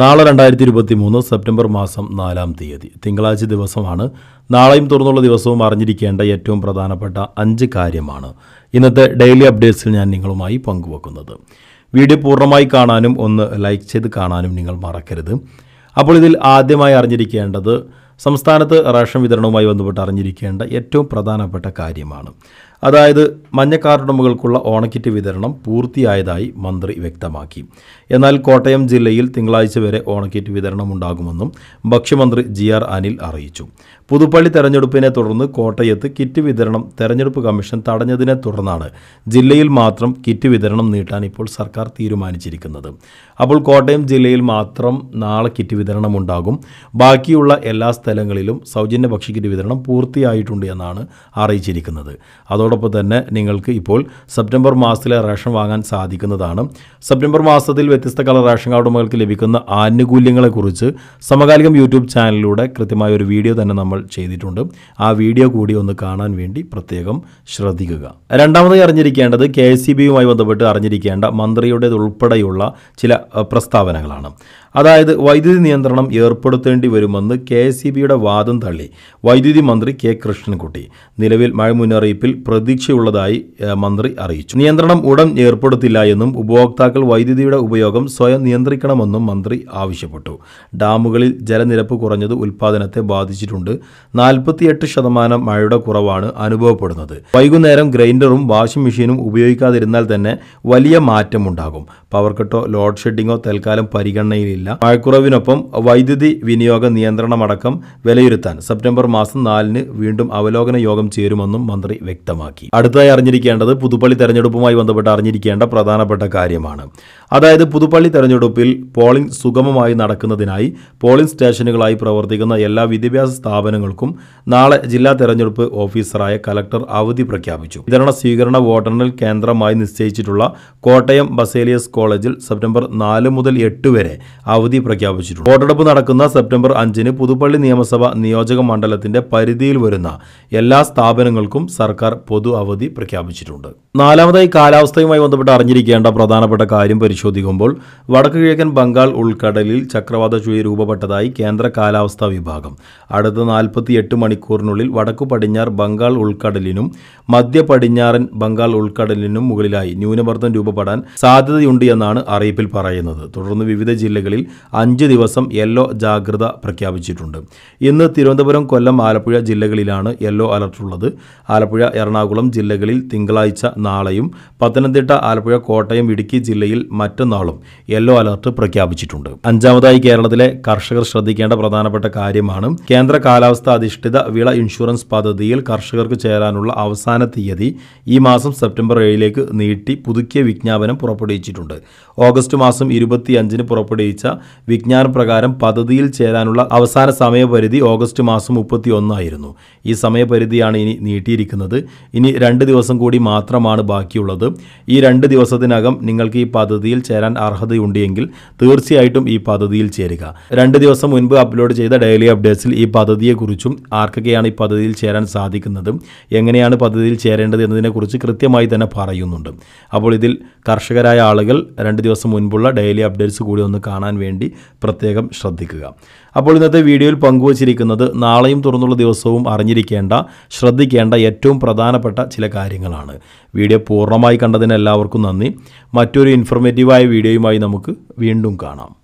നാളെ രണ്ടായിരത്തി ഇരുപത്തി മൂന്ന് സെപ്റ്റംബർ മാസം നാലാം തീയതി തിങ്കളാഴ്ച ദിവസമാണ് നാളെയും തുറന്നുള്ള ദിവസവും അറിഞ്ഞിരിക്കേണ്ട ഏറ്റവും പ്രധാനപ്പെട്ട അഞ്ച് കാര്യമാണ് ഇന്നത്തെ ഡെയിലി അപ്ഡേറ്റ്സിൽ ഞാൻ നിങ്ങളുമായി പങ്കുവെക്കുന്നത് വീഡിയോ പൂർണ്ണമായി കാണാനും ഒന്ന് ലൈക്ക് ചെയ്ത് കാണാനും നിങ്ങൾ മറക്കരുത് അപ്പോൾ ഇതിൽ ആദ്യമായി അറിഞ്ഞിരിക്കേണ്ടത് സംസ്ഥാനത്ത് റേഷൻ വിതരണവുമായി ബന്ധപ്പെട്ട് അറിഞ്ഞിരിക്കേണ്ട ഏറ്റവും പ്രധാനപ്പെട്ട കാര്യമാണ് അതായത് മഞ്ഞ കാർഡുടമകൾക്കുള്ള ഓണക്കിറ്റ് വിതരണം പൂർത്തിയായതായി മന്ത്രി വ്യക്തമാക്കി എന്നാൽ കോട്ടയം ജില്ലയിൽ തിങ്കളാഴ്ച വരെ ഓണക്കിറ്റ് വിതരണം ഉണ്ടാകുമെന്നും ഭക്ഷ്യമന്ത്രി ജി ആർ അനിൽ അറിയിച്ചു പുതുപ്പള്ളി തെരഞ്ഞെടുപ്പിനെ തുടർന്ന് കോട്ടയത്ത് കിറ്റ് വിതരണം തെരഞ്ഞെടുപ്പ് കമ്മീഷൻ തടഞ്ഞതിനെ തുടർന്നാണ് ജില്ലയിൽ മാത്രം കിറ്റ് വിതരണം നീട്ടാൻ ഇപ്പോൾ സർക്കാർ തീരുമാനിച്ചിരിക്കുന്നത് അപ്പോൾ കോട്ടയം ജില്ലയിൽ മാത്രം നാളെ കിറ്റ് വിതരണം ഉണ്ടാകും ബാക്കിയുള്ള എല്ലാ സ്ഥലങ്ങളിലും സൗജന്യ ഭക്ഷ്യക്കിറ്റ് വിതരണം പൂർത്തിയായിട്ടുണ്ട് എന്നാണ് അറിയിച്ചിരിക്കുന്നത് അതോടൊപ്പം തന്നെ നിങ്ങൾക്ക് ഇപ്പോൾ സെപ്റ്റംബർ മാസത്തിലെ റേഷൻ വാങ്ങാൻ സാധിക്കുന്നതാണ് സെപ്റ്റംബർ മാസത്തിൽ വ്യത്യസ്ത കളർ റേഷൻ കാർഡ് ഉടമകൾക്ക് ലഭിക്കുന്ന ആനുകൂല്യങ്ങളെക്കുറിച്ച് സമകാലികം യൂട്യൂബ് ചാനലിലൂടെ കൃത്യമായ ഒരു വീഡിയോ തന്നെ നമ്മൾ ചെയ്തിട്ടുണ്ട് ആ വീഡിയോ കൂടി ഒന്ന് കാണാൻ വേണ്ടി പ്രത്യേകം ശ്രദ്ധിക്കുക രണ്ടാമതായി അറിഞ്ഞിരിക്കേണ്ടത് കെ എസ് സി ബിയുമായി ബന്ധപ്പെട്ട് അറിഞ്ഞിരിക്കേണ്ട മന്ത്രിയുടേതുൾപ്പെടെയുള്ള ചില പ്രസ്താവനകളാണ് അതായത് വൈദ്യുതി നിയന്ത്രണം ഏർപ്പെടുത്തേണ്ടി വരുമെന്ന് കെ എസ് വാദം തള്ളി വൈദ്യുതി മന്ത്രി കെ കൃഷ്ണൻകുട്ടി നിലവിൽ മഴ മുന്നറിയിപ്പിൽ പ്രതീക്ഷയുള്ളതായി മന്ത്രി അറിയിച്ചു നിയന്ത്രണം ഉടൻ ഏർപ്പെടുത്തില്ല എന്നും ഉപഭോക്താക്കൾ വൈദ്യുതിയുടെ ഉപയോഗം സ്വയം നിയന്ത്രിക്കണമെന്നും മന്ത്രി ആവശ്യപ്പെട്ടു ഡാമുകളിൽ ജലനിരപ്പ് കുറഞ്ഞത് ഉൽപ്പാദനത്തെ ബാധിച്ചിട്ടുണ്ട് നാൽപ്പത്തിയെട്ട് ശതമാനം മഴയുടെ കുറവാണ് അനുഭവപ്പെടുന്നത് വൈകുന്നേരം ഗ്രൈൻഡറും വാഷിംഗ് മെഷീനും ഉപയോഗിക്കാതിരുന്നാൽ തന്നെ വലിയ മാറ്റമുണ്ടാകും പവർ കട്ടോ ലോഡ് ഷെഡിങ്ങോ തൽക്കാലം പരിഗണനയിലില്ല ഉണ്ടായില്ല മഴക്കുറവിനൊപ്പം വൈദ്യുതി വിനിയോഗ നിയന്ത്രണമടക്കം വിലയിരുത്താൻ സെപ്റ്റംബർ മാസം നാലിന് വീണ്ടും അവലോകന യോഗം ചേരുമെന്നും മന്ത്രി വ്യക്തമാക്കി അടുത്തായി അറിഞ്ഞിരിക്കേണ്ടത് പുതുപ്പള്ളി തെരഞ്ഞെടുപ്പുമായി ബന്ധപ്പെട്ട് അറിഞ്ഞിരിക്കേണ്ട പ്രധാനപ്പെട്ട കാര്യമാണ് അതായത് പുതുപ്പള്ളി തെരഞ്ഞെടുപ്പിൽ പോളിംഗ് സുഗമമായി നടക്കുന്നതിനായി പോളിംഗ് സ്റ്റേഷനുകളായി പ്രവർത്തിക്കുന്ന എല്ലാ വിദ്യാഭ്യാസ സ്ഥാപനങ്ങൾക്കും നാളെ ജില്ലാ തെരഞ്ഞെടുപ്പ് ഓഫീസറായ കലക്ടർ അവധി പ്രഖ്യാപിച്ചു വിതരണ സ്വീകരണ വോട്ടെണ്ണൽ കേന്ദ്രമായി നിശ്ചയിച്ചിട്ടുള്ള കോട്ടയം ബസേലിയസ് കോളേജിൽ സെപ്റ്റംബർ നാല് മുതൽ എട്ട് വരെ അവധി പ്രഖ്യാപിച്ചിട്ടുണ്ട് വോട്ടെടുപ്പ് നടക്കുന്ന സെപ്റ്റംബർ അഞ്ചിന് പുതുപ്പള്ളി നിയമസഭ നിയോജക മണ്ഡലത്തിന്റെ പരിധിയിൽ വരുന്ന എല്ലാ സ്ഥാപനങ്ങൾക്കും സർക്കാർ പൊതു അവധി പ്രഖ്യാപിച്ചിട്ടുണ്ട് നാലാമതായി കാലാവസ്ഥയുമായി ബന്ധപ്പെട്ട് അറിഞ്ഞിരിക്കേണ്ട പ്രധാനപ്പെട്ട കാര്യം പരിശോധിക്കുമ്പോൾ വടക്കു കിഴക്കൻ ബംഗാൾ ഉൾക്കടലിൽ ചക്രവാത ചുഴി രൂപപ്പെട്ടതായി കേന്ദ്ര കാലാവസ്ഥാ വിഭാഗം അടുത്ത നാൽപ്പത്തിയെട്ട് മണിക്കൂറിനുള്ളിൽ വടക്കു പടിഞ്ഞാറ് ബംഗാൾ ഉൾക്കടലിനും മധ്യ പടിഞ്ഞാറൻ ബംഗാൾ ഉൾക്കടലിനും മുകളിലായി ന്യൂനമർദ്ദം രൂപപ്പെടാൻ സാധ്യതയുണ്ട് എന്നാണ് അറിയിപ്പിൽ പറയുന്നത് തുടർന്ന് വിവിധ ജില്ലകളിൽ ജില്ലകളിൽ അഞ്ച് ദിവസം യെല്ലോ ജാഗ്രത പ്രഖ്യാപിച്ചിട്ടുണ്ട് ഇന്ന് തിരുവനന്തപുരം കൊല്ലം ആലപ്പുഴ ജില്ലകളിലാണ് യെല്ലോ ഉള്ളത് ആലപ്പുഴ എറണാകുളം ജില്ലകളിൽ തിങ്കളാഴ്ച നാളെയും പത്തനംതിട്ട ആലപ്പുഴ കോട്ടയം ഇടുക്കി ജില്ലയിൽ മറ്റന്നാളും യെല്ലോ അലർട്ട് പ്രഖ്യാപിച്ചിട്ടുണ്ട് അഞ്ചാമതായി കേരളത്തിലെ കർഷകർ ശ്രദ്ധിക്കേണ്ട പ്രധാനപ്പെട്ട കാര്യമാണ് കേന്ദ്ര കാലാവസ്ഥ അധിഷ്ഠിത വിള ഇൻഷുറൻസ് പദ്ധതിയിൽ കർഷകർക്ക് ചേരാനുള്ള അവസാന തീയതി ഈ മാസം സെപ്റ്റംബർ ഏഴിലേക്ക് നീട്ടി പുതുക്കിയ വിജ്ഞാപനം പുറപ്പെടുവിച്ചിട്ടുണ്ട് ഓഗസ്റ്റ് മാസം ഇരുപത്തിയഞ്ചിന് പുറപ്പെടുവിച്ച പ്രകാരം പദ്ധതിയിൽ ചേരാനുള്ള അവസാന സമയപരിധി ഓഗസ്റ്റ് മാസം മുപ്പത്തി ഒന്നായിരുന്നു ഈ സമയപരിധിയാണ് ഇനി നീട്ടിയിരിക്കുന്നത് ഇനി രണ്ട് ദിവസം കൂടി മാത്രമാണ് ബാക്കിയുള്ളത് ഈ രണ്ട് ദിവസത്തിനകം നിങ്ങൾക്ക് ഈ പദ്ധതിയിൽ ചേരാൻ അർഹതയുണ്ടെങ്കിൽ തീർച്ചയായിട്ടും ഈ പദ്ധതിയിൽ ചേരുക രണ്ട് ദിവസം മുൻപ് അപ്ലോഡ് ചെയ്ത ഡെയിലി അപ്ഡേറ്റ്സിൽ ഈ പദ്ധതിയെക്കുറിച്ചും ആർക്കൊക്കെയാണ് ഈ പദ്ധതിയിൽ ചേരാൻ സാധിക്കുന്നത് എങ്ങനെയാണ് പദ്ധതിയിൽ ചേരേണ്ടത് എന്നതിനെക്കുറിച്ച് കൃത്യമായി തന്നെ പറയുന്നുണ്ട് അപ്പോൾ ഇതിൽ കർഷകരായ ആളുകൾ രണ്ട് ദിവസം മുൻപുള്ള ഡെയിലി അപ്ഡേറ്റ്സ് കൂടി ഒന്ന് കാണാൻ വേണ്ടി പ്രത്യേകം ശ്രദ്ധിക്കുക അപ്പോൾ ഇന്നത്തെ വീഡിയോയിൽ പങ്കുവച്ചിരിക്കുന്നത് നാളെയും തുറന്നുള്ള ദിവസവും അറിഞ്ഞിരിക്കേണ്ട ശ്രദ്ധിക്കേണ്ട ഏറ്റവും പ്രധാനപ്പെട്ട ചില കാര്യങ്ങളാണ് വീഡിയോ പൂർണ്ണമായി കണ്ടതിന് എല്ലാവർക്കും നന്ദി മറ്റൊരു ഇൻഫോർമേറ്റീവായ വീഡിയോയുമായി നമുക്ക് വീണ്ടും കാണാം